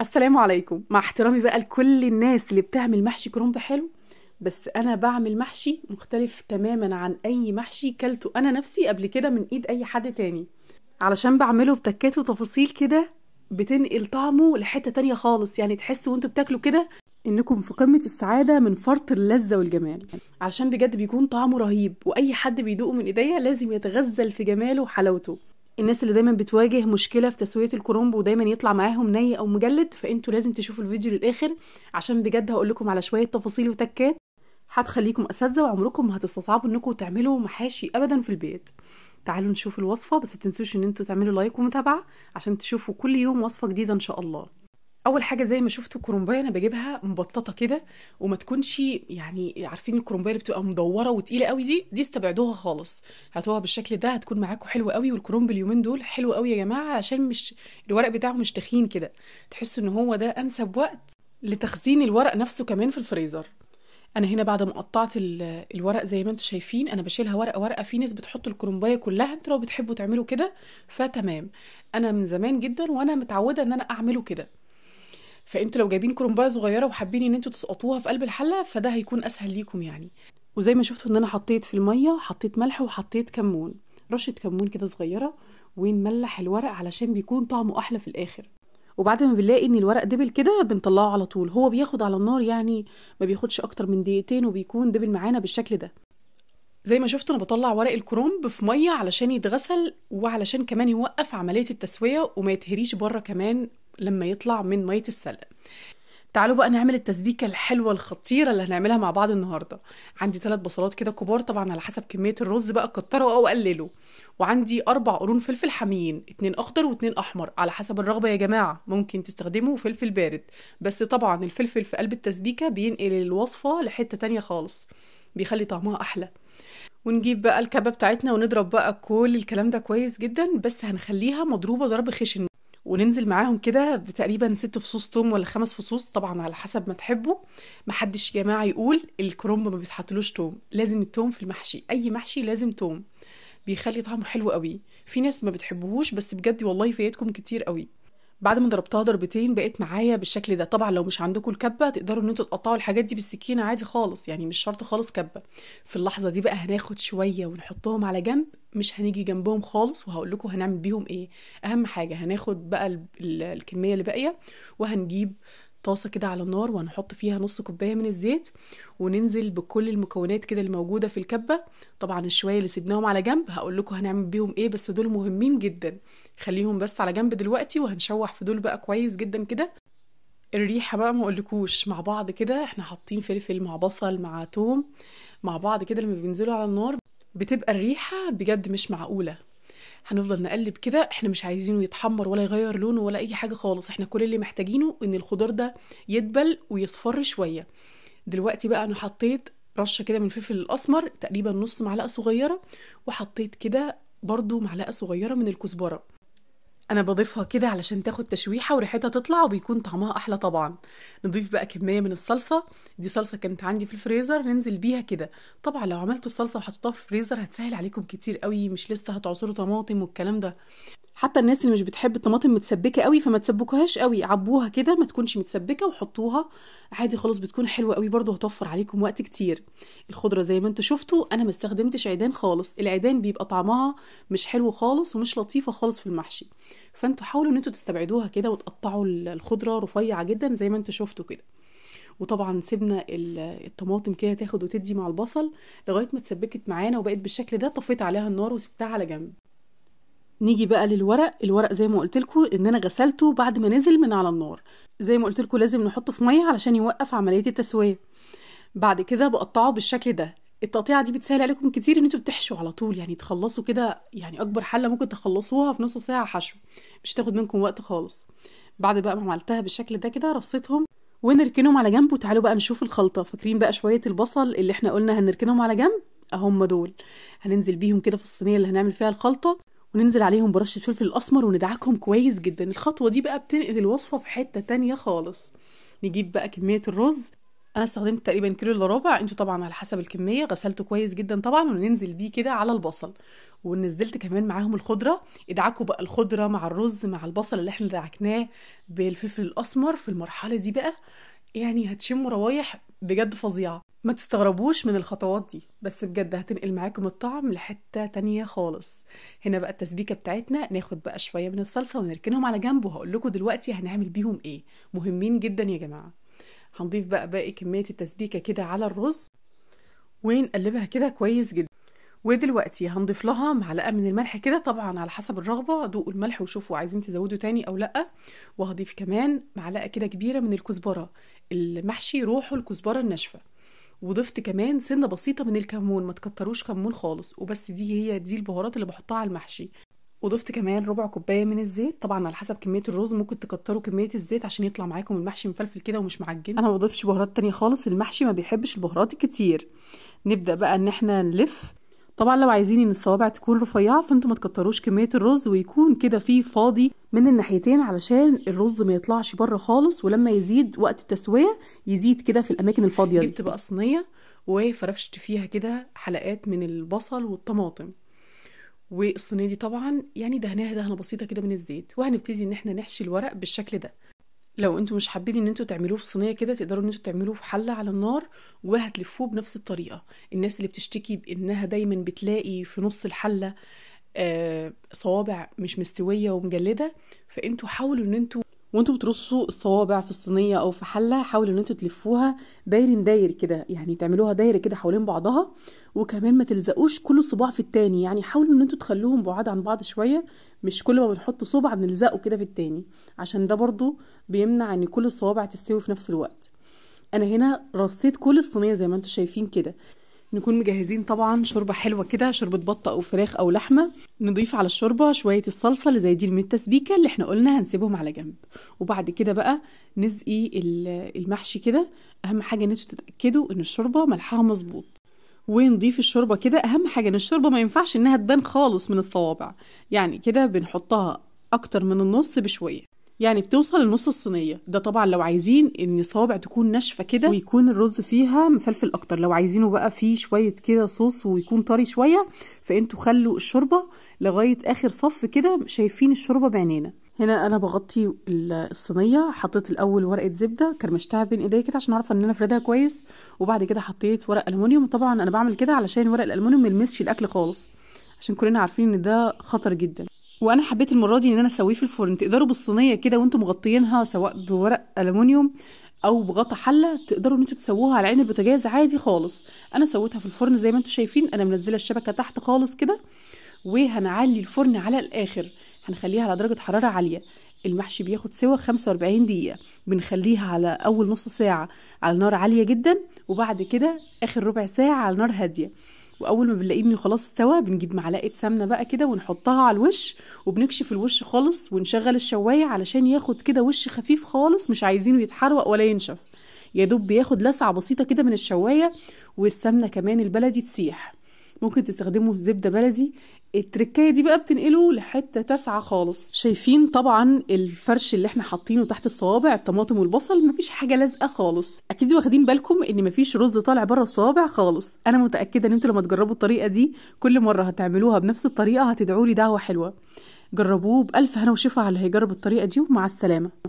السلام عليكم مع احترامي بقى لكل الناس اللي بتعمل محشي كرنب حلو بس انا بعمل محشي مختلف تماما عن اي محشي كلته انا نفسي قبل كده من ايد اي حد تاني علشان بعمله بتكات وتفاصيل كده بتنقل طعمه لحتة تانية خالص يعني تحسوا وانتوا بتاكلوا كده انكم في قمة السعادة من فرط اللذة والجمال علشان بجد بيكون طعمه رهيب واي حد بيدوقه من ايديا لازم يتغزل في جماله وحلاوته الناس اللي دايما بتواجه مشكله في تسويه الكرومب ودايما يطلع معاهم ني او مجلد فانتوا لازم تشوفوا الفيديو للاخر عشان بجد هقول لكم على شويه تفاصيل وتكات هتخليكم اساتذه وعمركم ما هتستصعبوا انكم تعملوا محاشي ابدا في البيت تعالوا نشوف الوصفه بس متنسوش ان انتوا تعملوا لايك ومتابعه عشان تشوفوا كل يوم وصفه جديده ان شاء الله اول حاجه زي ما شفتوا كرومبايه انا بجيبها مبططه كده وما تكونش يعني عارفين الكرومبايه اللي بتبقى مدوره وتقيله قوي دي دي استبعدوها خالص هاتوها بالشكل ده هتكون معاكم حلوه قوي والكرومب اليومين دول حلو قوي يا جماعه عشان مش الورق بتاعه مش تخين كده تحسوا ان هو ده انسب وقت لتخزين الورق نفسه كمان في الفريزر انا هنا بعد ما قطعت الورق زي ما انتم شايفين انا بشيلها ورقه ورقه في ناس بتحط الكرنبايه كلها انتوا لو بتحبوا تعملوا كده فتمام انا من زمان جدا وانا متعوده ان انا اعمله كده فانتوا لو جايبين كرومبايه صغيره وحابين ان انتوا تسقطوها في قلب الحله فده هيكون اسهل ليكم يعني وزي ما شفتوا ان انا حطيت في الميه حطيت ملح وحطيت كمون رشه كمون كده صغيره ونملح الورق علشان بيكون طعمه احلى في الاخر وبعد ما بنلاقي ان الورق دبل كده بنطلعه على طول هو بياخد على النار يعني ما بياخدش اكتر من دقيقتين وبيكون دبل معانا بالشكل ده زي ما شفتوا انا بطلع ورق الكرنب في ميه علشان يتغسل وعلشان كمان يوقف عمليه التسويه وما يتهريش بره كمان لما يطلع من ميه السلق تعالوا بقى نعمل التسبيكه الحلوه الخطيره اللي هنعملها مع بعض النهارده عندي ثلاث بصلات كده كبار طبعا على حسب كميه الرز بقى كتروا او قللوا وعندي اربع قرون فلفل حاميين اتنين اخضر واتنين احمر على حسب الرغبه يا جماعه ممكن تستخدموا فلفل بارد بس طبعا الفلفل في قلب التسبيكه بينقل الوصفه لحته تانية خالص بيخلي طعمها احلى ونجيب بقى الكبة بتاعتنا ونضرب بقى كل الكلام ده كويس جدا بس هنخليها مضروبة ضرب خشن وننزل معاهم كده بتقريبا ست فصوص توم ولا خمس فصوص طبعا على حسب ما تحبوا محدش يا جماعه يقول الكرنب ما بيتحطلوش توم لازم التوم في المحشي اي محشي لازم توم بيخلي طعمه حلو قوي في ناس ما بتحبوهوش بس بجد والله فايتكم كتير قوي بعد ما ضربتها ضربتين بقت معايا بالشكل ده طبعا لو مش عندكم الكبه تقدروا ان انتوا تقطعوا الحاجات دي بالسكينه عادي خالص يعني مش شرط خالص كبه في اللحظه دي بقى هناخد شويه ونحطهم على جنب مش هنيجي جنبهم خالص وهقول لكم هنعمل بيهم ايه اهم حاجه هناخد بقى ال ال الكميه اللي باقيه وهنجيب طاسه كده على النار وهنحط فيها نص كوبايه من الزيت وننزل بكل المكونات كده اللي موجوده في الكبه طبعا الشويه اللي سيبناهم على جنب هقول لكم هنعمل بيهم ايه بس دول مهمين جدا خليهم بس على جنب دلوقتي وهنشوح في دول بقى كويس جدا كده الريحه بقى ما اقولكوش مع بعض كده احنا حاطين فلفل مع بصل مع توم مع بعض كده لما بينزلوا على النار بتبقى الريحه بجد مش معقوله هنفضل نقلب كده احنا مش عايزينه يتحمر ولا يغير لونه ولا اي حاجه خالص احنا كل اللي محتاجينه ان الخضار ده يدبل ويصفر شويه دلوقتي بقى انا حطيت رشه كده من الفلفل الاسمر تقريبا نص معلقه صغيره وحطيت كده برضو معلقه صغيره من الكزبره انا بضيفها كده علشان تاخد تشويحه وريحتها تطلع وبيكون طعمها احلى طبعا نضيف بقى كميه من الصلصه دي صلصه كانت عندي في الفريزر ننزل بيها كده طبعا لو عملتوا الصلصه وحطيتوها في الفريزر هتسهل عليكم كتير قوي مش لسه هتعصروا طماطم والكلام ده حتى الناس اللي مش بتحب الطماطم متسبكه قوي فما تسبكوهاش قوي عبوها كده ما تكونش متسبكه وحطوها عادي خلاص بتكون حلوه قوي برضه هتوفر عليكم وقت كتير الخضره زي ما انتم شفتوا انا ما استخدمتش عيدان خالص العيدان بيبقى طعمها مش حلو خالص ومش لطيفه خالص في المحشي فانتوا حاولوا ان انتوا تستبعدوها كده وتقطعوا الخضره رفيعه جدا زي ما انتوا شفتوا كده وطبعا سيبنا الطماطم كده تاخد وتدي مع البصل لغايه ما اتسبكت معانا وبقت بالشكل ده طفيت عليها النار وسبتها على جنب نيجي بقى للورق الورق زي ما قلت لكم ان انا غسلته بعد ما نزل من على النار زي ما قلت لكم لازم نحطه في ميه علشان يوقف عمليه التسويه بعد كده بقطعه بالشكل ده التقطيعه دي بتسهل عليكم كتير ان انتوا بتحشوا على طول يعني تخلصوا كده يعني اكبر حله ممكن تخلصوها في نص ساعه حشو مش هتاخد منكم وقت خالص بعد بقى ما عملتها بالشكل ده كده رصيتهم ونركنهم على جنب وتعالوا بقى نشوف الخلطه فاكرين بقى شويه البصل اللي احنا قلنا هنركنهم على جنب هم دول هننزل بيهم كده في الصينيه اللي هنعمل فيها الخلطه وننزل عليهم برشه فلفل الاسمر وندعكهم كويس جدا الخطوه دي بقى بتنقل الوصفه في حته تانية خالص نجيب بقى كميه الرز انا استخدمت تقريبا كيلو الا ربع انتوا طبعا على حسب الكميه غسلته كويس جدا طبعا وننزل بيه كده على البصل ونزلت كمان معاهم الخضره ادعكوا بقى الخضره مع الرز مع البصل اللي احنا دعكناه بالفلفل الاسمر في المرحله دي بقى يعني هتشموا روايح بجد فظيعه ما تستغربوش من الخطوات دي بس بجد هتنقل معاكم الطعم لحتة تانية خالص هنا بقى التسبيكة بتاعتنا ناخد بقى شوية من الصلصة ونركنهم على جنب وهقول لكم دلوقتي هنعمل بيهم ايه مهمين جدا يا جماعة هنضيف بقى باقي كمية التسبيكة كده على الرز ونقلبها كده كويس جدا ودلوقتي هنضيف لها معلقه من الملح كده طبعا على حسب الرغبه ذوقوا الملح وشوفوا عايزين تزودوا تاني او لا وهضيف كمان معلقه كده كبيره من الكزبره المحشي روحه الكزبره الناشفه وضفت كمان سنه بسيطه من الكمون ما تكتروش كمون خالص وبس دي هي دي البهارات اللي بحطها على المحشي وضفت كمان ربع كوبايه من الزيت طبعا على حسب كميه الرز ممكن تكتروا كميه الزيت عشان يطلع معاكم المحشي مفلفل كده ومش معجن انا ما بضيفش بهارات تانية خالص المحشي ما بيحبش البهارات الكتير نبدا بقى ان احنا نلف طبعا لو عايزين ان الصوابع تكون رفيعه فانتوا ما تكتروش كميه الرز ويكون كده فيه فاضي من الناحيتين علشان الرز ما يطلعش بره خالص ولما يزيد وقت التسويه يزيد كده في الاماكن الفاضيه دي جبت بقى صينيه وفرفشت فيها كده حلقات من البصل والطماطم والصينيه دي طبعا يعني دهناها دهنه بسيطه كده من الزيت وهنبتدي ان احنا نحشي الورق بالشكل ده لو انتوا مش حابين ان انتوا تعملوه في صينيه كده تقدروا ان انتوا تعملوه في حله على النار وهتلفوه بنفس الطريقه الناس اللي بتشتكي بانها دايما بتلاقي في نص الحله آه، صوابع مش مستويه ومجلده فانتوا حاولوا ان انتوا وانتوا بترصوا الصوابع في الصينيه او في حله حاولوا ان انتوا تلفوها داير داير كده يعني تعملوها دايره كده حوالين بعضها وكمان ما تلزقوش كل صباع في التاني يعني حاولوا ان انتوا تخلوهم بعاد عن بعض شويه مش كل ما بنحط صبع نلزقه كده في التاني عشان ده برضو بيمنع ان كل الصوابع تستوي في نفس الوقت انا هنا رصيت كل الصينيه زي ما انتوا شايفين كده نكون مجهزين طبعا شوربه حلوه كده شوربه بطه او فراخ او لحمه نضيف على الشوربه شويه الصلصه اللي زي دي من التسبيكه اللي احنا قلنا هنسيبهم على جنب وبعد كده بقى نسقي المحشي كده اهم حاجه ان انتوا تتاكدوا ان الشوربه ملحها مظبوط ونضيف الشوربه كده اهم حاجه ان الشوربه ما ينفعش انها تبان خالص من الصوابع يعني كده بنحطها اكتر من النص بشويه يعني بتوصل لنص الصينيه ده طبعا لو عايزين ان صابع تكون ناشفه كده ويكون الرز فيها مفلفل اكتر لو عايزينه بقى فيه شويه كده صوص ويكون طري شويه فانتوا خلوا الشوربه لغايه اخر صف كده شايفين الشوربه بعينينا هنا انا بغطي الصينيه حطيت الاول ورقه زبده كرمشتها بين ايديا كده عشان اعرف ان انا افردها كويس وبعد كده حطيت ورق الومنيوم طبعا انا بعمل كده علشان ورق الومنيوم ما الاكل خالص عشان كلنا عارفين ان ده خطر جدا وانا حبيت المره دي ان انا اسويه في الفرن تقدروا بالصينيه كده وانتم مغطيينها سواء بورق الومنيوم او بغطا حله تقدروا ان انتم تسووها على عين البوتاجاز عادي خالص انا سويتها في الفرن زي ما انتم شايفين انا منزله الشبكه تحت خالص كده وهنعلي الفرن على الاخر هنخليها على درجه حراره عاليه المحشي بياخد سوى 45 دقيقه بنخليها على اول نص ساعه على نار عاليه جدا وبعد كده اخر ربع ساعه على نار هاديه واول ما بنلاقيه انه خلاص استوى بنجيب معلقه سمنه بقى كده ونحطها على الوش وبنكشف الوش خالص ونشغل الشوايه علشان ياخد كده وش خفيف خالص مش عايزينه يتحرق ولا ينشف يا دوب بياخد لسعه بسيطه كده من الشوايه والسمنه كمان البلدي تسيح ممكن تستخدمه زبدة بلدي التركاية دي بقى بتنقله لحتة تاسعة خالص شايفين طبعا الفرش اللي احنا حاطينه تحت الصوابع الطماطم والبصل مفيش حاجة لازقة خالص اكيد واخدين بالكم ان مفيش رز طالع بره الصوابع خالص انا متأكدة ان انتوا لما تجربوا الطريقة دي كل مرة هتعملوها بنفس الطريقة هتدعولي دعوة حلوة جربوه بألف هنا وشفا على اللي هيجرب الطريقة دي ومع السلامة